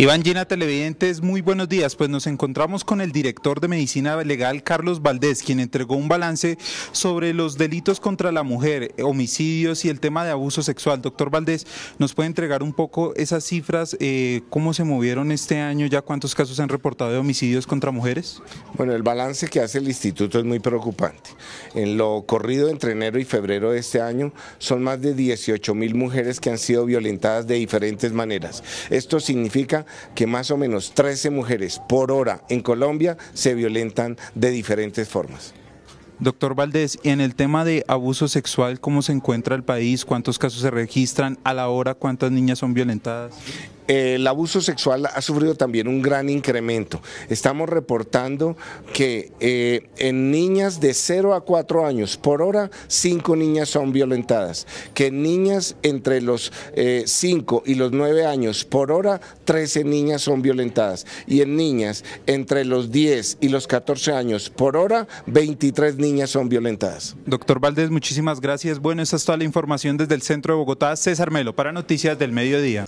Iván Gina Televidentes, muy buenos días. Pues nos encontramos con el director de Medicina Legal, Carlos Valdés, quien entregó un balance sobre los delitos contra la mujer, homicidios y el tema de abuso sexual. Doctor Valdés, ¿nos puede entregar un poco esas cifras? Eh, ¿Cómo se movieron este año? ¿Ya cuántos casos se han reportado de homicidios contra mujeres? Bueno, el balance que hace el instituto es muy preocupante. En lo corrido entre enero y febrero de este año, son más de 18 mil mujeres que han sido violentadas de diferentes maneras. Esto significa que más o menos 13 mujeres por hora en Colombia se violentan de diferentes formas. Doctor Valdés, en el tema de abuso sexual, ¿cómo se encuentra el país? ¿Cuántos casos se registran? ¿A la hora cuántas niñas son violentadas? Eh, el abuso sexual ha sufrido también un gran incremento. Estamos reportando que eh, en niñas de 0 a 4 años por hora, 5 niñas son violentadas. Que en niñas entre los 5 eh, y los 9 años por hora, 13 niñas son violentadas. Y en niñas entre los 10 y los 14 años por hora, 23 niñas son violentadas. Doctor Valdés, muchísimas gracias. Bueno, esa es toda la información desde el centro de Bogotá. César Melo, para Noticias del Mediodía.